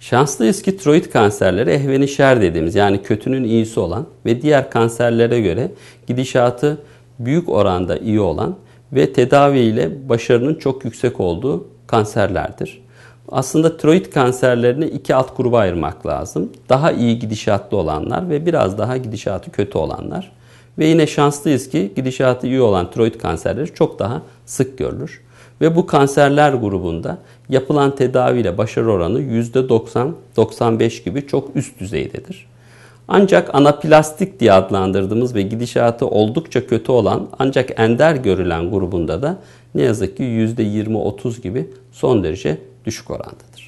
Şanslıyız ki tiroid kanserleri ehvenişer dediğimiz yani kötünün iyisi olan ve diğer kanserlere göre gidişatı büyük oranda iyi olan ve tedaviyle başarının çok yüksek olduğu kanserlerdir. Aslında tiroid kanserlerini iki alt gruba ayırmak lazım. Daha iyi gidişatlı olanlar ve biraz daha gidişatı kötü olanlar. Ve yine şanslıyız ki gidişatı iyi olan tiroid kanserleri çok daha sık görülür. Ve bu kanserler grubunda yapılan tedaviyle başarı oranı %90-95 gibi çok üst düzeydedir. Ancak anaplastik diye adlandırdığımız ve gidişatı oldukça kötü olan ancak ender görülen grubunda da ne yazık ki %20-30 gibi son derece düşük orandadır.